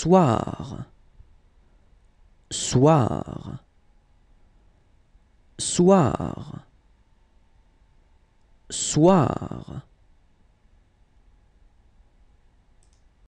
soir, soir, soir, soir.